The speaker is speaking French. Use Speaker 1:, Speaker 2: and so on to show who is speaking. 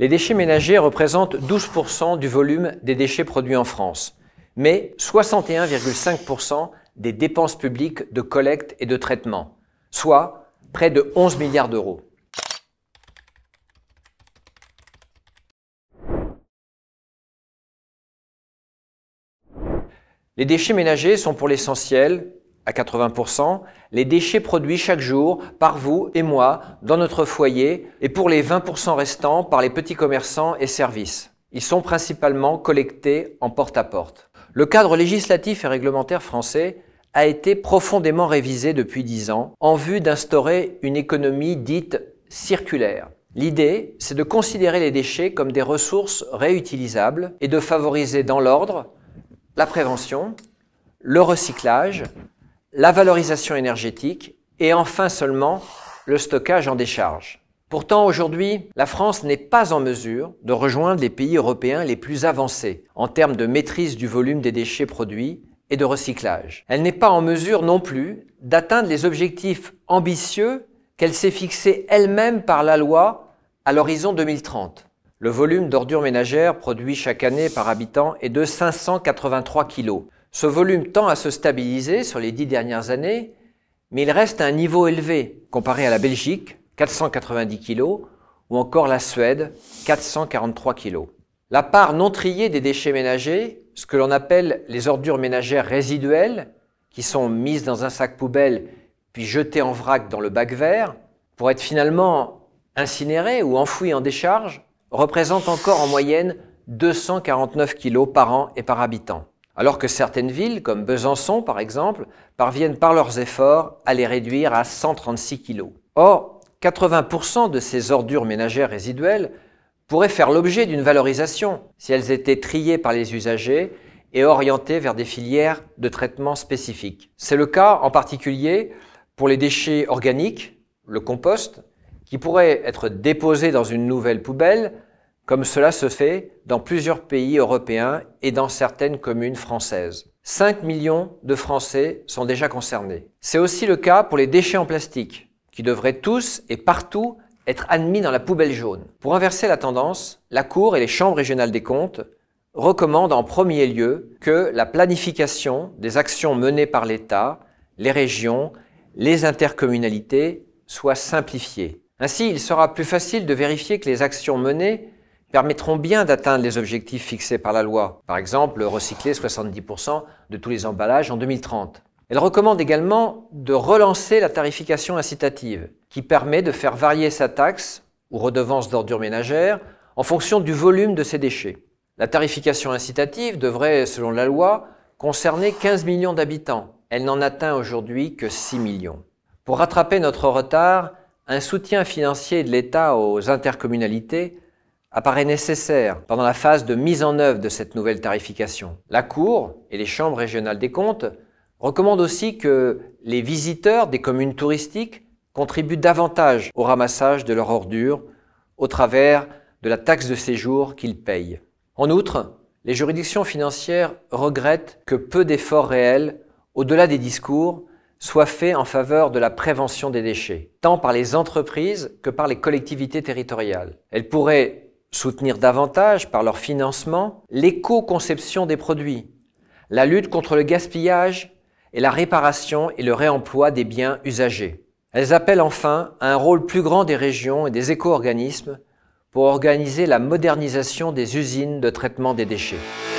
Speaker 1: Les déchets ménagers représentent 12% du volume des déchets produits en France, mais 61,5% des dépenses publiques de collecte et de traitement, soit près de 11 milliards d'euros. Les déchets ménagers sont pour l'essentiel à 80%, les déchets produits chaque jour par vous et moi dans notre foyer et pour les 20% restants par les petits commerçants et services. Ils sont principalement collectés en porte-à-porte. Le cadre législatif et réglementaire français a été profondément révisé depuis 10 ans en vue d'instaurer une économie dite circulaire. L'idée, c'est de considérer les déchets comme des ressources réutilisables et de favoriser dans l'ordre la prévention, le recyclage, la valorisation énergétique et enfin seulement le stockage en décharge. Pourtant, aujourd'hui, la France n'est pas en mesure de rejoindre les pays européens les plus avancés en termes de maîtrise du volume des déchets produits et de recyclage. Elle n'est pas en mesure non plus d'atteindre les objectifs ambitieux qu'elle s'est fixés elle-même par la loi à l'horizon 2030. Le volume d'ordures ménagères produits chaque année par habitant est de 583 kg. Ce volume tend à se stabiliser sur les dix dernières années, mais il reste à un niveau élevé comparé à la Belgique, 490 kg, ou encore la Suède, 443 kg. La part non triée des déchets ménagers, ce que l'on appelle les ordures ménagères résiduelles, qui sont mises dans un sac poubelle puis jetées en vrac dans le bac vert, pour être finalement incinérées ou enfouies en décharge, représente encore en moyenne 249 kg par an et par habitant alors que certaines villes, comme Besançon par exemple, parviennent par leurs efforts à les réduire à 136 kg. Or, 80% de ces ordures ménagères résiduelles pourraient faire l'objet d'une valorisation si elles étaient triées par les usagers et orientées vers des filières de traitement spécifiques. C'est le cas en particulier pour les déchets organiques, le compost, qui pourraient être déposés dans une nouvelle poubelle comme cela se fait dans plusieurs pays européens et dans certaines communes françaises. 5 millions de Français sont déjà concernés. C'est aussi le cas pour les déchets en plastique, qui devraient tous et partout être admis dans la poubelle jaune. Pour inverser la tendance, la Cour et les chambres régionales des comptes recommandent en premier lieu que la planification des actions menées par l'État, les régions, les intercommunalités soit simplifiée. Ainsi, il sera plus facile de vérifier que les actions menées permettront bien d'atteindre les objectifs fixés par la loi, par exemple recycler 70% de tous les emballages en 2030. Elle recommande également de relancer la tarification incitative, qui permet de faire varier sa taxe ou redevance d'ordures ménagères en fonction du volume de ses déchets. La tarification incitative devrait, selon la loi, concerner 15 millions d'habitants. Elle n'en atteint aujourd'hui que 6 millions. Pour rattraper notre retard, un soutien financier de l'État aux intercommunalités apparaît nécessaire pendant la phase de mise en œuvre de cette nouvelle tarification. La Cour et les chambres régionales des comptes recommandent aussi que les visiteurs des communes touristiques contribuent davantage au ramassage de leurs ordures au travers de la taxe de séjour qu'ils payent. En outre, les juridictions financières regrettent que peu d'efforts réels, au-delà des discours, soient faits en faveur de la prévention des déchets, tant par les entreprises que par les collectivités territoriales. Elles pourraient soutenir davantage par leur financement l'éco-conception des produits, la lutte contre le gaspillage et la réparation et le réemploi des biens usagés. Elles appellent enfin à un rôle plus grand des régions et des éco-organismes pour organiser la modernisation des usines de traitement des déchets.